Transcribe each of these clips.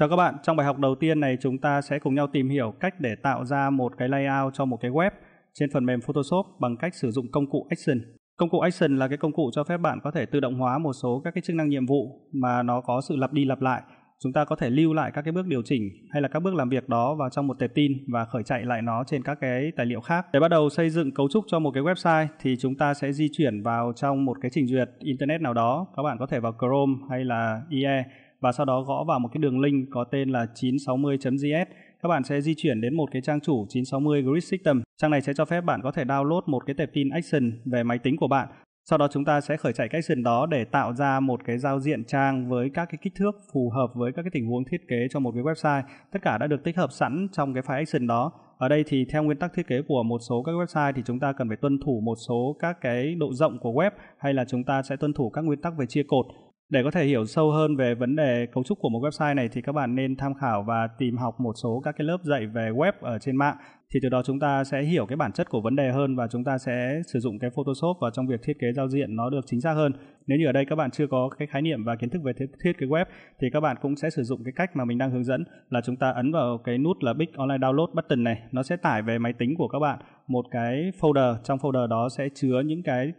Chào các bạn, trong bài học đầu tiên này chúng ta sẽ cùng nhau tìm hiểu cách để tạo ra một cái layout cho một cái web trên phần mềm Photoshop bằng cách sử dụng công cụ Action. Công cụ Action là cái công cụ cho phép bạn có thể tự động hóa một số các cái chức năng nhiệm vụ mà nó có sự lặp đi lặp lại. Chúng ta có thể lưu lại các cái bước điều chỉnh hay là các bước làm việc đó vào trong một tệp tin và khởi chạy lại nó trên các cái tài liệu khác. Để bắt đầu xây dựng cấu trúc cho một cái website thì chúng ta sẽ di chuyển vào trong một cái trình duyệt internet nào đó. Các bạn có thể vào Chrome hay là IE và sau đó gõ vào một cái đường link có tên là 960.js các bạn sẽ di chuyển đến một cái trang chủ 960 Grid System. Trang này sẽ cho phép bạn có thể download một cái tệp tin action về máy tính của bạn. Sau đó chúng ta sẽ khởi chạy cái action đó để tạo ra một cái giao diện trang với các cái kích thước phù hợp với các cái tình huống thiết kế cho một cái website. Tất cả đã được tích hợp sẵn trong cái file action đó. Ở đây thì theo nguyên tắc thiết kế của một số các website thì chúng ta cần phải tuân thủ một số các cái độ rộng của web hay là chúng ta sẽ tuân thủ các nguyên tắc về chia cột. Để có thể hiểu sâu hơn về vấn đề cấu trúc của một website này thì các bạn nên tham khảo và tìm học một số các cái lớp dạy về web ở trên mạng. Thì từ đó chúng ta sẽ hiểu cái bản chất của vấn đề hơn và chúng ta sẽ sử dụng cái Photoshop vào trong việc thiết kế giao diện nó được chính xác hơn. Nếu như ở đây các bạn chưa có cái khái niệm và kiến thức về thiết kế web thì các bạn cũng sẽ sử dụng cái cách mà mình đang hướng dẫn là chúng ta ấn vào cái nút là Big Online Download button này, nó sẽ tải về máy tính của các bạn một cái folder trong folder đó sẽ chứa những cái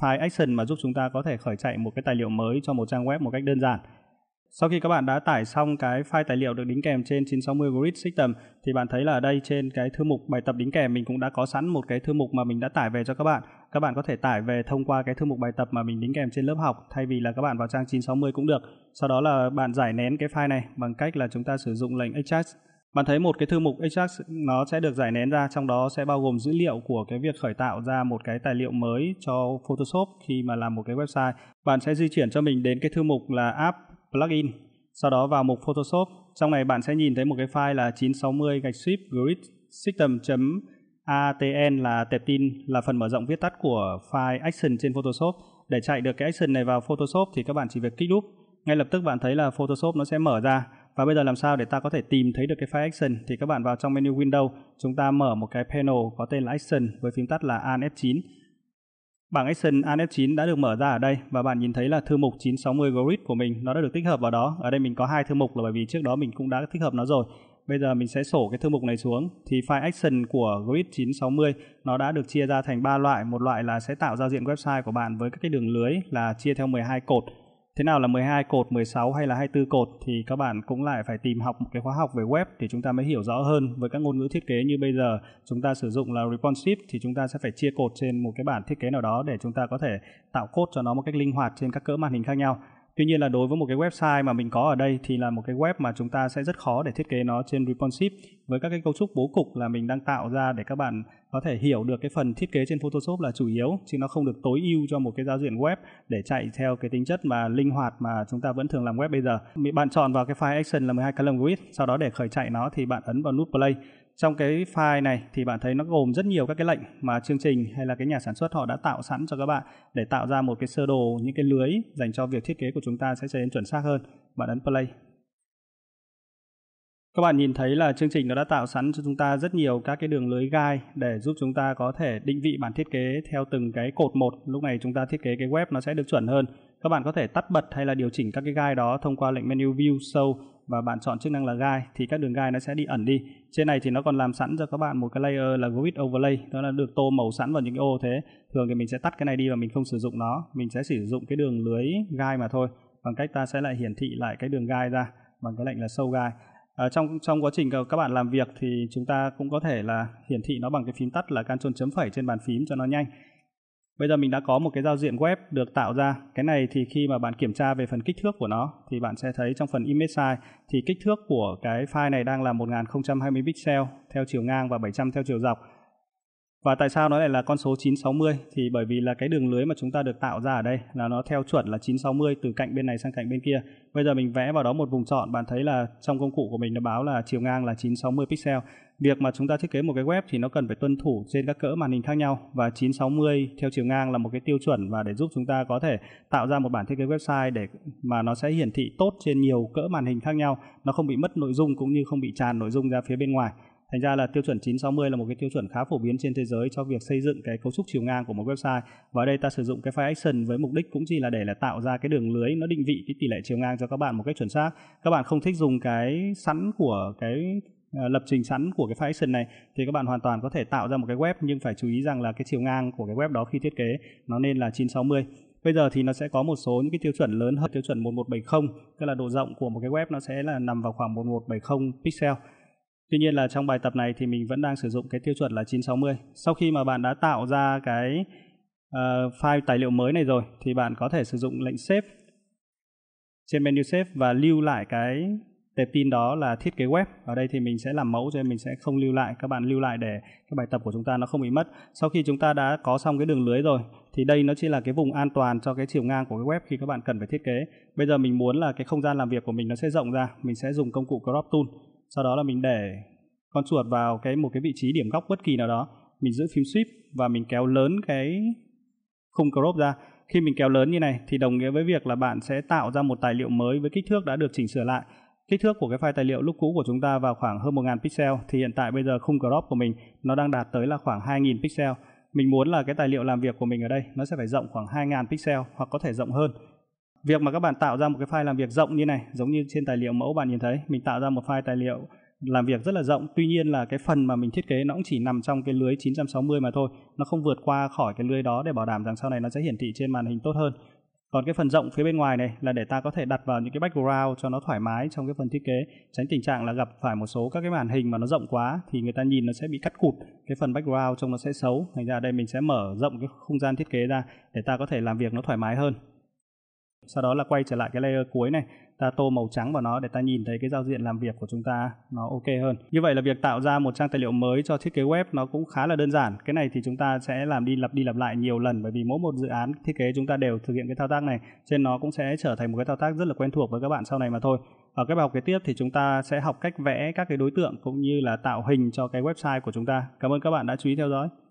file action mà giúp chúng ta có thể khởi chạy một cái tài liệu mới cho một trang web một cách đơn giản. Sau khi các bạn đã tải xong cái file tài liệu được đính kèm trên 960 Grid System thì bạn thấy là ở đây trên cái thư mục bài tập đính kèm mình cũng đã có sẵn một cái thư mục mà mình đã tải về cho các bạn. Các bạn có thể tải về thông qua cái thư mục bài tập mà mình đính kèm trên lớp học thay vì là các bạn vào trang 960 cũng được. Sau đó là bạn giải nén cái file này bằng cách là chúng ta sử dụng lệnh extract bạn thấy một cái thư mục extract nó sẽ được giải nén ra trong đó sẽ bao gồm dữ liệu của cái việc khởi tạo ra một cái tài liệu mới cho Photoshop khi mà làm một cái website. Bạn sẽ di chuyển cho mình đến cái thư mục là app plugin, sau đó vào mục Photoshop. Trong này bạn sẽ nhìn thấy một cái file là 960 gạch sweep grid system ATN là tệp tin là phần mở rộng viết tắt của file action trên Photoshop. Để chạy được cái action này vào Photoshop thì các bạn chỉ việc kích đúp. Ngay lập tức bạn thấy là Photoshop nó sẽ mở ra và bây giờ làm sao để ta có thể tìm thấy được cái file action thì các bạn vào trong menu Windows, chúng ta mở một cái panel có tên là action với phím tắt là Alt 9 Bảng action Alt 9 đã được mở ra ở đây và bạn nhìn thấy là thư mục 960 Grid của mình nó đã được tích hợp vào đó. Ở đây mình có hai thư mục là bởi vì trước đó mình cũng đã tích hợp nó rồi. Bây giờ mình sẽ sổ cái thư mục này xuống thì file action của Grid 960 nó đã được chia ra thành ba loại. Một loại là sẽ tạo giao diện website của bạn với các cái đường lưới là chia theo 12 cột thế nào là 12 cột, 16 hay là 24 cột thì các bạn cũng lại phải tìm học một cái khóa học về web thì chúng ta mới hiểu rõ hơn. Với các ngôn ngữ thiết kế như bây giờ chúng ta sử dụng là responsive thì chúng ta sẽ phải chia cột trên một cái bản thiết kế nào đó để chúng ta có thể tạo cốt cho nó một cách linh hoạt trên các cỡ màn hình khác nhau. Tuy nhiên là đối với một cái website mà mình có ở đây thì là một cái web mà chúng ta sẽ rất khó để thiết kế nó trên responsive với các cái cấu trúc bố cục là mình đang tạo ra để các bạn có thể hiểu được cái phần thiết kế trên Photoshop là chủ yếu chứ nó không được tối ưu cho một cái giao diện web để chạy theo cái tính chất mà linh hoạt mà chúng ta vẫn thường làm web bây giờ. Bạn chọn vào cái file action là 12 column Grid, sau đó để khởi chạy nó thì bạn ấn vào nút play trong cái file này thì bạn thấy nó gồm rất nhiều các cái lệnh mà chương trình hay là cái nhà sản xuất họ đã tạo sẵn cho các bạn để tạo ra một cái sơ đồ những cái lưới dành cho việc thiết kế của chúng ta sẽ trở nên chuẩn xác hơn. Bạn ấn play. Các bạn nhìn thấy là chương trình nó đã tạo sẵn cho chúng ta rất nhiều các cái đường lưới gai để giúp chúng ta có thể định vị bản thiết kế theo từng cái cột một. Lúc này chúng ta thiết kế cái web nó sẽ được chuẩn hơn. Các bạn có thể tắt bật hay là điều chỉnh các cái gai đó thông qua lệnh menu View Show và bạn chọn chức năng là gai thì các đường gai nó sẽ đi ẩn đi trên này thì nó còn làm sẵn cho các bạn một cái layer là grid overlay đó là được tô màu sẵn vào những cái ô thế thường thì mình sẽ tắt cái này đi và mình không sử dụng nó mình sẽ sử dụng cái đường lưới gai mà thôi bằng cách ta sẽ lại hiển thị lại cái đường gai ra bằng cái lệnh là sâu gai À, trong trong quá trình các bạn làm việc thì chúng ta cũng có thể là hiển thị nó bằng cái phím tắt là Ctrl chấm phẩy trên bàn phím cho nó nhanh. Bây giờ mình đã có một cái giao diện web được tạo ra. Cái này thì khi mà bạn kiểm tra về phần kích thước của nó thì bạn sẽ thấy trong phần image size thì kích thước của cái file này đang là 1020 pixel theo chiều ngang và 700 theo chiều dọc. Và tại sao nó lại là con số 960? Thì bởi vì là cái đường lưới mà chúng ta được tạo ra ở đây là nó theo chuẩn là 960 từ cạnh bên này sang cạnh bên kia. Bây giờ mình vẽ vào đó một vùng chọn bạn thấy là trong công cụ của mình nó báo là chiều ngang là 960 pixel việc mà chúng ta thiết kế một cái web thì nó cần phải tuân thủ trên các cỡ màn hình khác nhau và 960 theo chiều ngang là một cái tiêu chuẩn và để giúp chúng ta có thể tạo ra một bản thiết kế website để mà nó sẽ hiển thị tốt trên nhiều cỡ màn hình khác nhau, nó không bị mất nội dung cũng như không bị tràn nội dung ra phía bên ngoài. Thành ra là tiêu chuẩn 960 là một cái tiêu chuẩn khá phổ biến trên thế giới cho việc xây dựng cái cấu trúc chiều ngang của một website. Và ở đây ta sử dụng cái file action với mục đích cũng chỉ là để là tạo ra cái đường lưới nó định vị cái tỷ lệ chiều ngang cho các bạn một cách chuẩn xác. Các bạn không thích dùng cái sẵn của cái Ờ, lập trình sẵn của cái file action này thì các bạn hoàn toàn có thể tạo ra một cái web nhưng phải chú ý rằng là cái chiều ngang của cái web đó khi thiết kế nó nên là 960 bây giờ thì nó sẽ có một số những cái tiêu chuẩn lớn hơn tiêu chuẩn 1170 tức là độ rộng của một cái web nó sẽ là nằm vào khoảng 1170 pixel Tuy nhiên là trong bài tập này thì mình vẫn đang sử dụng cái tiêu chuẩn là 960. Sau khi mà bạn đã tạo ra cái uh, file tài liệu mới này rồi thì bạn có thể sử dụng lệnh save trên menu save và lưu lại cái tệp pin đó là thiết kế web ở đây thì mình sẽ làm mẫu cho mình sẽ không lưu lại các bạn lưu lại để cái bài tập của chúng ta nó không bị mất sau khi chúng ta đã có xong cái đường lưới rồi thì đây nó chỉ là cái vùng an toàn cho cái chiều ngang của cái web khi các bạn cần phải thiết kế bây giờ mình muốn là cái không gian làm việc của mình nó sẽ rộng ra mình sẽ dùng công cụ crop tool sau đó là mình để con chuột vào cái một cái vị trí điểm góc bất kỳ nào đó mình giữ phím shift và mình kéo lớn cái khung crop ra khi mình kéo lớn như này thì đồng nghĩa với việc là bạn sẽ tạo ra một tài liệu mới với kích thước đã được chỉnh sửa lại kích thước của cái file tài liệu lúc cũ của chúng ta vào khoảng hơn 1000 pixel thì hiện tại bây giờ khung crop của mình nó đang đạt tới là khoảng 2000 pixel mình muốn là cái tài liệu làm việc của mình ở đây nó sẽ phải rộng khoảng 2000 pixel hoặc có thể rộng hơn việc mà các bạn tạo ra một cái file làm việc rộng như này giống như trên tài liệu mẫu bạn nhìn thấy mình tạo ra một file tài liệu làm việc rất là rộng tuy nhiên là cái phần mà mình thiết kế nó cũng chỉ nằm trong cái lưới 960 mà thôi nó không vượt qua khỏi cái lưới đó để bảo đảm rằng sau này nó sẽ hiển thị trên màn hình tốt hơn còn cái phần rộng phía bên ngoài này là để ta có thể đặt vào những cái background cho nó thoải mái trong cái phần thiết kế tránh tình trạng là gặp phải một số các cái màn hình mà nó rộng quá thì người ta nhìn nó sẽ bị cắt cụt cái phần background trông nó sẽ xấu thành ra đây mình sẽ mở rộng cái không gian thiết kế ra để ta có thể làm việc nó thoải mái hơn sau đó là quay trở lại cái layer cuối này ta tô màu trắng vào nó để ta nhìn thấy cái giao diện làm việc của chúng ta nó ok hơn như vậy là việc tạo ra một trang tài liệu mới cho thiết kế web nó cũng khá là đơn giản cái này thì chúng ta sẽ làm đi lặp đi lặp lại nhiều lần bởi vì mỗi một dự án thiết kế chúng ta đều thực hiện cái thao tác này trên nó cũng sẽ trở thành một cái thao tác rất là quen thuộc với các bạn sau này mà thôi ở cái bài học kế tiếp thì chúng ta sẽ học cách vẽ các cái đối tượng cũng như là tạo hình cho cái website của chúng ta cảm ơn các bạn đã chú ý theo dõi